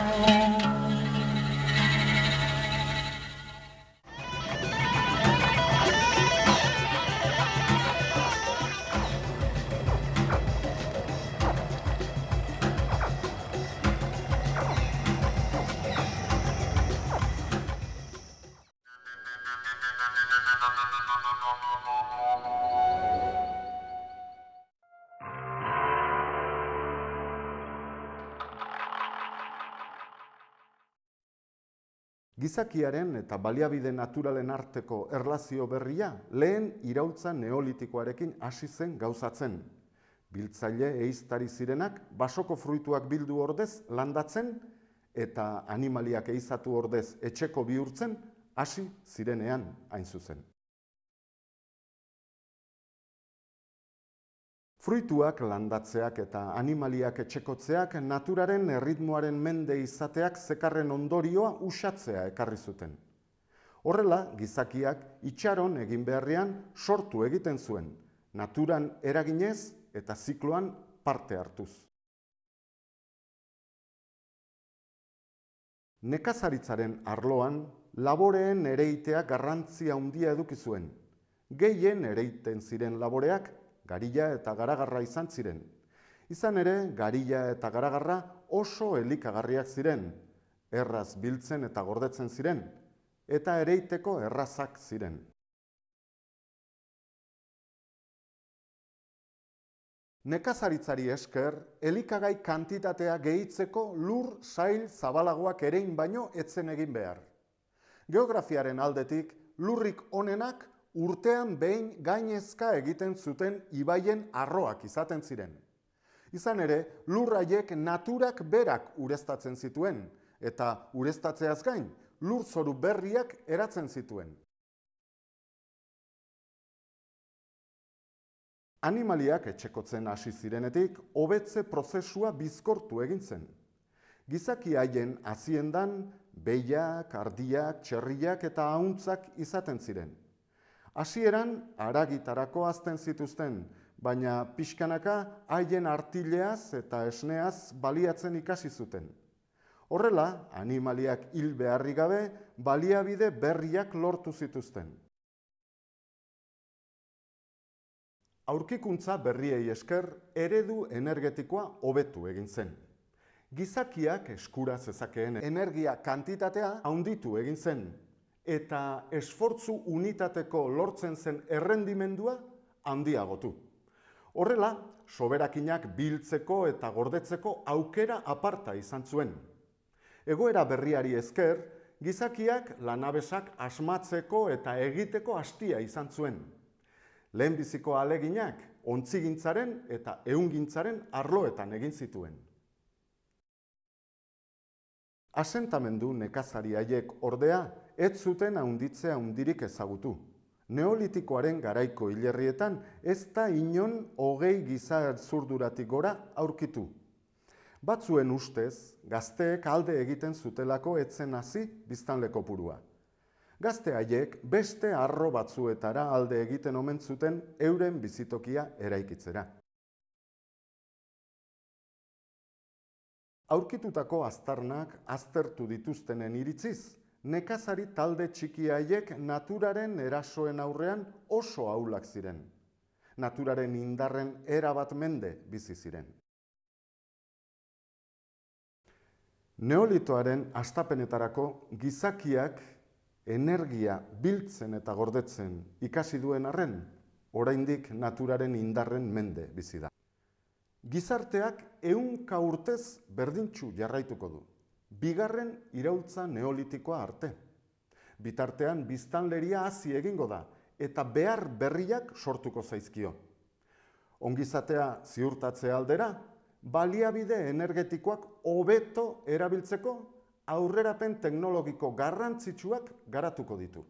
Bye. Gizakiaren eta baliabide naturalen arteko erlazio berria lehen irautza neolitikoarekin hasi zen gauzatzen. Biltzaile eiztari zirenak basoko fruituak bildu ordez landatzen eta animaliak eizatu ordez etxeko bihurtzen hasi zirenean hain zuzen. Fruituak landatzeak eta animaliak etxekotzeak naturaren erritmoaren mende izateak zekarren ondorioa usatzea ekarri zuten. Horrela, gizakiak itxaron egin beharrean sortu egiten zuen, naturan eraginez eta zikloan parte hartuz. Nekazaritzaren arloan, laboreen ereitea garrantzia handia eduki zuen. Gehien ereiten ziren laboreak garilla eta garagarra izan ziren. Izan ere, garilla eta garagarra oso elikagarriak ziren, erraz biltzen eta gordetzen ziren, eta ereiteko errazak ziren. Nekazaritzari esker, elikagai kantitatea gehitzeko lur sail zabalagoak erein baino etzen egin behar. Geografiaren aldetik, lurrik onenak urtean behin gainezka egiten zuten ibaien arroak izaten ziren. Izan ere, lurraiek naturak berak urestatzen zituen, eta urestatzeaz gain, lur zoru berriak eratzen zituen. Animaliak etxekotzen hasi zirenetik, hobetze prozesua bizkortu egin zen. Gizaki haien haziendan, behiak, ardiak, txerriak eta hauntzak izaten ziren. Hasieran aragitarako azten zituzten, baina pixkanaka haien artileaz eta esneaz baliatzen ikasi zuten. Horrela, animaliak hil beharri gabe, baliabide berriak lortu zituzten. Aurkikuntza berriei esker, eredu energetikoa hobetu egin zen. Gizakiak eskuraz ezakeen energia kantitatea handitu egin zen, eta esfortzu unitateko lortzen zen errendimendua handiagotu. Horrela, soberakinak biltzeko eta gordetzeko aukera aparta izan zuen. Egoera berriari esker, gizakiak lanabesak asmatzeko eta egiteko hastia izan zuen. Lehenbiziko aleginak ontzigintzaren eta eungintzaren arloetan egin zituen. Asentamendu nekazari haiek ordea ez zuten ahunditzea hundirik ezagutu. Neolitikoaren garaiko hilerrietan ez da inon hogei giza zurduratik gora aurkitu. Batzuen ustez, gazteek alde egiten zutelako etzen hasi biztanleko purua. Gazte haiek beste arro batzuetara alde egiten omen zuten euren bizitokia eraikitzera. Aurkitutako aztarnak aztertu dituztenen iritziz, nekazari talde txikiaiek naturaren erasoen aurrean oso aulak ziren. Naturaren indarren erabat mende bizi ziren. Neolitoaren astapenetarako gizakiak energia biltzen eta gordetzen ikasi duen arren, oraindik naturaren indarren mende bizi da. Gizarteak ehunka urtez berdintxu jarraituko du. Bigarren irautza neolitikoa arte. Bitartean biztanleria hasi egingo da eta behar berriak sortuko zaizkio. Ongizatea ziurtatze aldera, baliabide energetikoak hobeto erabiltzeko aurrerapen teknologiko garrantzitsuak garatuko ditu.